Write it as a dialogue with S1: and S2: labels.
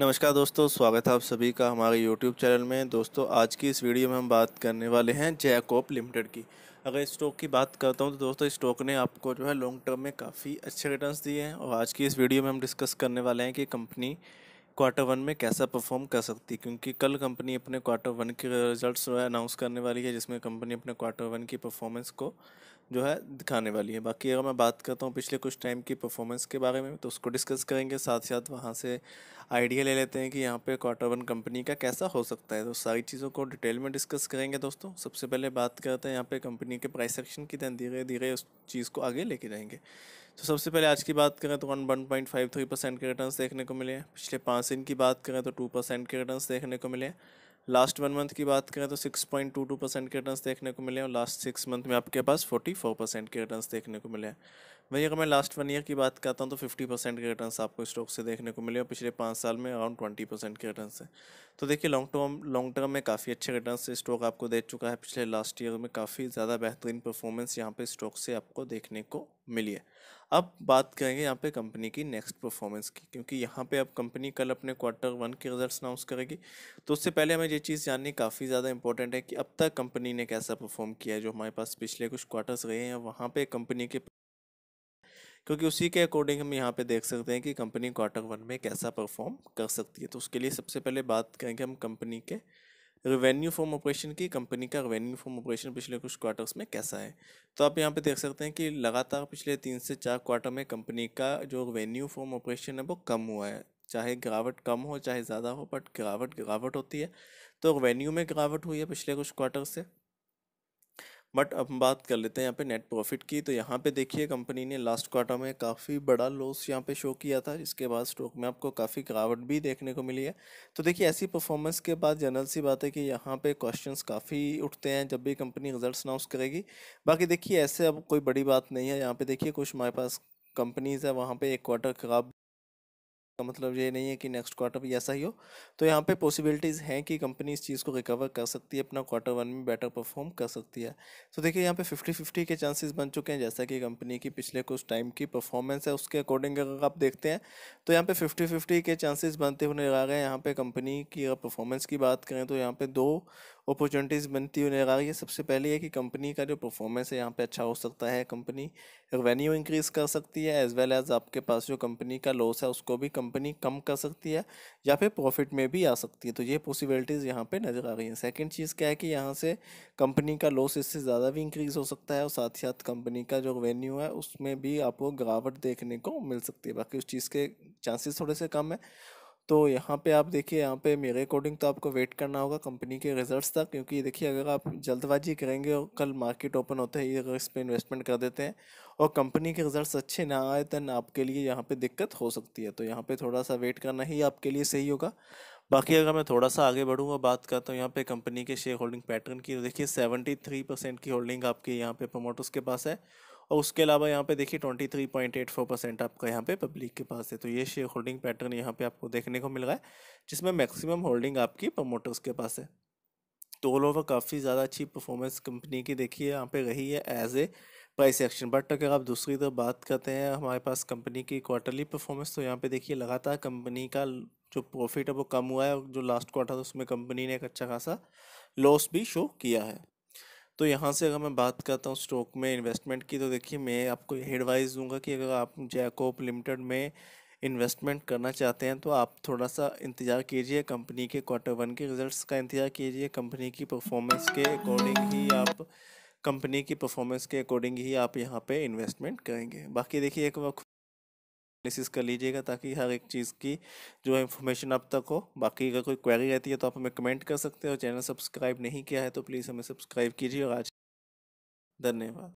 S1: नमस्कार दोस्तों स्वागत है आप सभी का हमारे यूट्यूब चैनल में दोस्तों आज की इस वीडियो में हम बात करने वाले हैं जैकोप लिमिटेड की अगर स्टॉक की बात करता हूं तो दोस्तों स्टॉक ने आपको जो है लॉन्ग टर्म में काफ़ी अच्छे रिटर्न्स दिए हैं और आज की इस वीडियो में हम डिस्कस करने वाले हैं कि कंपनी क्वार्टर वन में कैसा परफॉर्म कर सकती है क्योंकि कल कंपनी अपने क्वार्टर वन के रिजल्ट्स अनाउंस करने वाली है जिसमें कंपनी अपने क्वार्टर वन की परफॉर्मेंस को जो है दिखाने वाली है बाकी अगर मैं बात करता हूँ पिछले कुछ टाइम की परफॉर्मेंस के बारे में तो उसको डिस्कस करेंगे साथ साथ वहाँ से आइडिया ले लेते हैं कि यहाँ पे क्वार्टर वन कंपनी का कैसा हो सकता है तो सारी चीज़ों को डिटेल में डिस्कस करेंगे दोस्तों सबसे पहले बात करते हैं यहाँ पे कंपनी के प्राइस एक्शन की तरह धीरे धीरे उस चीज़ को आगे लेके जाएंगे तो सबसे पहले आज की बात करें तो one one point five three percent के रिटर्न देखने को मिले पिछले पाँच दिन की बात करें तो टू परसेंट के रिटर्न देखने को मिले लास्ट वन मंथ की बात करें तो six point two two percent के रिटर्न देखने को मिले और लास्ट सिक्स मंथ में आपके पास फोर्टी फोर परसेंट के रिटर्न देखने को मिले वहीं अगर मैं लास्ट वन ईयर की बात करता हूँ तो फिफ्टी परसेंट के रिटर्न आपको स्टॉक से देखने को मिले और पिछले पाँच साल में अराउंड ट्वेंटी परसेंट के रिटर्न है तो देखिए लॉन्ग टर्म लॉन्ग टर्म में काफ़ी अच्छे रिटर्न स्टॉक आपको दे चुका है पिछले लास्ट ईयर में काफ़ी ज़्यादा बेहतरीन परफॉर्मेंस यहाँ पर स्टॉक से आपको देखने को मिली है अब बात करेंगे यहाँ पे कंपनी की नेक्स्ट परफॉर्मेंस की क्योंकि यहाँ पे अब कंपनी कल अपने क्वार्टर वन के रिजल्ट्स अनाउंस करेगी तो उससे पहले हमें ये चीज़ जाननी काफ़ी ज़्यादा इंपॉर्टेंट है कि अब तक कंपनी ने कैसा परफॉर्म किया है जो हमारे पास पिछले कुछ क्वार्टर्स रहे हैं वहाँ पर कंपनी के क्योंकि उसी के अकॉर्डिंग हम यहाँ पे देख सकते हैं कि कंपनी क्वार्टर वन में कैसा परफॉर्म कर सकती है तो उसके लिए सबसे पहले बात करेंगे हम कंपनी के रेवेन्यू फॉर्म ऑपरेशन की कंपनी का रेवेन्यू फॉर्म ऑपरेशन पिछले कुछ क्वार्टर्स में कैसा है तो आप यहाँ पे देख सकते हैं कि लगातार पिछले तीन से चार क्वार्टर में कंपनी का जो रेवेन्यू फॉर्म ऑपरेशन है वो कम हुआ है चाहे गिरावट कम हो चाहे ज़्यादा हो बट गिरावट गिरावट होती है तो रेवेन्यू में गिरावट हुई है पिछले कुछ क्वार्टर से बट अब हम बात कर लेते हैं यहाँ पे नेट प्रॉफिट की तो यहाँ पे देखिए कंपनी ने लास्ट क्वार्टर में काफ़ी बड़ा लॉस यहाँ पे शो किया था जिसके बाद स्टॉक में आपको काफ़ी गिरावट भी देखने को मिली है तो देखिए ऐसी परफॉर्मेंस के बाद जनरल सी बात है कि यहाँ पे क्वेश्चंस काफ़ी उठते हैं जब भी कंपनी रिजल्ट अनाउंस करेगी बाकी देखिए ऐसे अब कोई बड़ी बात नहीं है यहाँ पर देखिए कुछ हमारे पास कंपनीज़ है वहाँ पर एक क्वार्टर खराब का मतलब ये नहीं है कि नेक्स्ट क्वार्टर भी ऐसा ही हो तो यहाँ पे पॉसिबिलिटीज़ हैं कि कंपनी इस चीज़ को रिकवर कर सकती है अपना क्वार्टर वन में बेटर परफॉर्म कर सकती है तो देखिए यहाँ पे फिफ्टी फिफ्टी के चांसेस बन चुके हैं जैसा कि कंपनी की पिछले कुछ टाइम की परफॉर्मेंस है उसके अकॉर्डिंग अगर आप देखते हैं तो यहाँ पे फिफ्टी फिफ्टी के चांसेज बनते हुए नजर आ रहे हैं यहाँ पर कंपनी की अगर परफॉर्मेंस की बात करें तो यहाँ पर दो अपॉर्चुनिटीज़ बनती हुई नजर आ रही है सबसे पहले ये कि कंपनी का जो परफॉर्मेंस है यहाँ पे अच्छा हो सकता है कंपनी रेवेन्यू इंक्रीज़ कर सकती है एज़ वेल एज़ आपके पास जो कंपनी का लॉस है उसको भी कंपनी कम कर सकती है या फिर प्रॉफिट में भी आ सकती है तो ये पॉसिबिलिटीज़ यहाँ पर नज़र आ रही हैं सेकेंड चीज़ क्या है कि यहाँ से कंपनी का लॉस इससे ज़्यादा भी इंक्रीज़ हो सकता है और साथ ही साथ कंपनी का जो रेवेन्यू है उसमें भी आपको गिरावट देखने को मिल सकती है बाकी उस चीज़ के चांसेस थोड़े से कम है तो यहाँ पे आप देखिए यहाँ पे मेरे अकॉर्डिंग तो आपको वेट करना होगा कंपनी के रिजल्ट्स तक क्योंकि देखिए अगर आप जल्दबाजी करेंगे और कल मार्केट ओपन होते ही अगर इस पर इन्वेस्टमेंट कर देते हैं और कंपनी के रिजल्ट्स अच्छे ना आए तो आपके लिए यहाँ पे दिक्कत हो सकती है तो यहाँ पे थोड़ा सा वेट करना ही आपके लिए सही होगा बाकी अगर मैं थोड़ा सा आगे बढ़ूँगा बात करता हूँ तो यहाँ पे कंपनी के शेयर होल्डिंग पैटर्न की तो देखिए सेवेंटी थ्री परसेंट की होल्डिंग आपके यहाँ पे प्रोमोटर्स के पास है और उसके अलावा यहाँ पे देखिए twenty three point eight four percent आपका यहाँ पे पब्लिक के पास है तो ये शेयर होल्डिंग पैटर्न यहाँ पे आपको देखने को मिल रहा है जिसमें मैक्सिमम होल्डिंग आपकी प्रमोटर्स के पास है तो ऑल ओवर काफ़ी ज़्यादा अच्छी परफॉर्मेंस कंपनी की देखिए यहाँ पे रही है as a price action but अगर आप दूसरी तरफ बात करते हैं हमारे पास कंपनी की क्वार्टरली परफॉर्मेंस तो यहाँ पे देखिए लगातार कंपनी का जो प्रॉफिट है वो कम हुआ है जो लास्ट क्वार्टर था उसमें कंपनी ने एक अच्छा खासा लॉस भी शो किया है तो यहाँ से अगर मैं बात करता हूँ स्टॉक में इन्वेस्टमेंट की तो देखिए मैं आपको यह एडवाइस दूंगा कि अगर आप जैकोप लिमिटेड में इन्वेस्टमेंट करना चाहते हैं तो आप थोड़ा सा इंतज़ार कीजिए कंपनी के क्वार्टर वन के रिजल्ट्स का इंतज़ार कीजिए कंपनी की परफॉर्मेंस के अकॉर्डिंग ही आप कंपनी की परफॉर्मेंस के अकॉर्डिंग ही आप यहाँ पे इन्वेस्टमेंट करेंगे बाकी देखिए एक वक्त एनालिसिस कर लीजिएगा ताकि हर एक चीज़ की जो है इन्फॉर्मेशन अब तक हो बाकी अगर कोई क्वेरी रहती है तो आप हमें कमेंट कर सकते हो चैनल सब्सक्राइब नहीं किया है तो प्लीज़ हमें सब्सक्राइब कीजिए और आज धन्यवाद